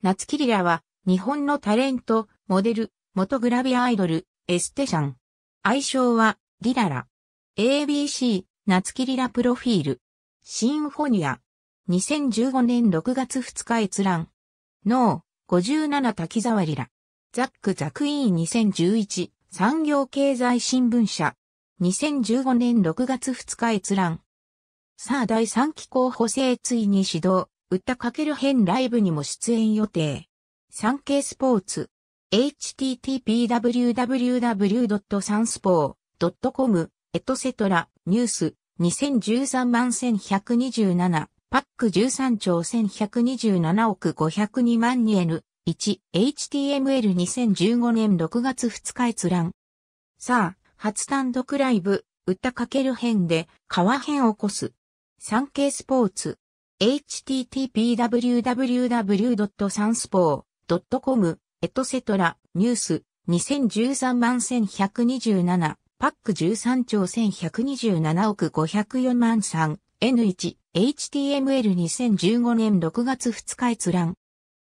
夏キリラは、日本のタレント、モデル、元グラビアアイドル、エステシャン。愛称は、リララ。ABC、夏キリラプロフィール。シンフォニア。2015年6月2日閲覧。ノー、57滝沢リラ。ザック・ザクイーン2011、産業経済新聞社。2015年6月2日閲覧。さあ第3期候補生ついに始動。歌かける編ライブにも出演予定。ケイスポーツ。h t t p w w w s a n s p o c o m エトセトラ、ニュース、2013万1127、パック13兆1127億502万 2N、1、HTML2015 年6月2日閲覧。さあ、初単独ライブ、歌かける編で、川編を起こす。ケイスポーツ。http://www.sanspo.com、エトセトラ、ニュース、2013万1127、パック13兆1127億504万 3N1、HTML2015 年6月2日閲覧。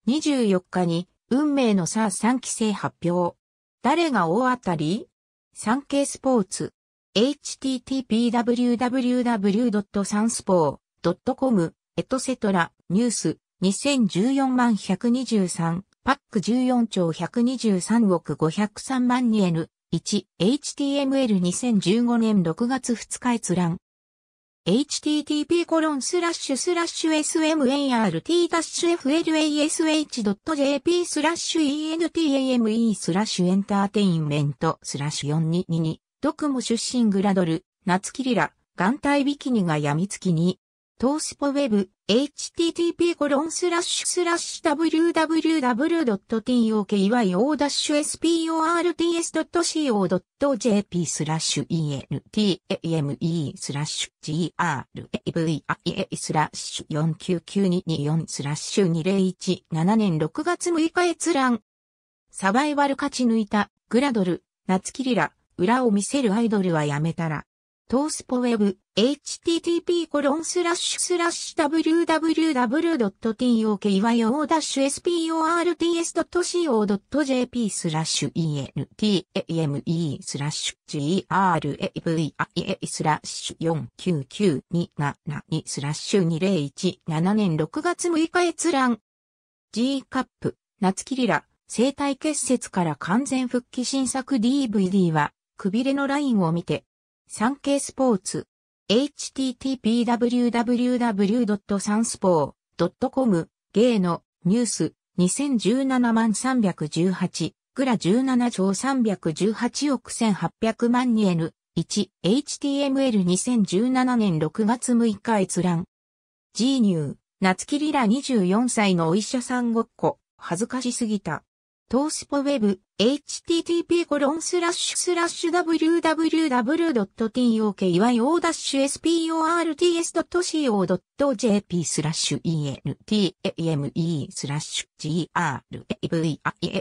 24日に、運命のサー3期生発表。誰が大当たり産経スポーツ。http://www.sanspo.com エトセトラ、ニュース、2014万123、パック14兆123億503万 2N、1、HTML2015 年6月2日閲覧。http コロンスラッシュスラッシュ smart-flash.jp スラッシュ entame スラッシュエンターテインメントスラッシュ4222ドクモ出身グラドル、夏キリラ、眼帯ビキニが病みつきに、トースポウェブ、http://www.tokyo-sports.co.jp スラッシュ enTAME スラッシュ GRAVIA スラッシュ499224スラッシュ2017年6月6日閲覧。サバイバル勝ち抜いた、グラドル、夏キリラ、裏を見せるアイドルはやめたら。トースポウェブ、http://www.tokyo-sports.co.jp スラッシュ entame スラッシュ gravia スラッシュ499272スラッシュ2017年6月6日閲覧 G カップ、夏キリラ、生体結節から完全復帰新作 DVD は、くびれのラインを見て、ケイスポーツ。h t t p w w w s a n s p o c o m 芸のニュース2017万318グラ17兆318億1800万に N1 HTML2017 年6月6日閲覧 G ニュー夏木リラ24歳のお医者さんごっこ恥ずかしすぎたトースポウェブ、http://www.tokyo-sports.co.jp スラッシュ e n t a m e スラッシュ grevia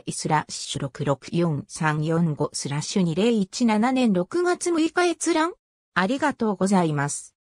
スラッシュ664345スラッシュ2017年6月6日閲覧ありがとうございます。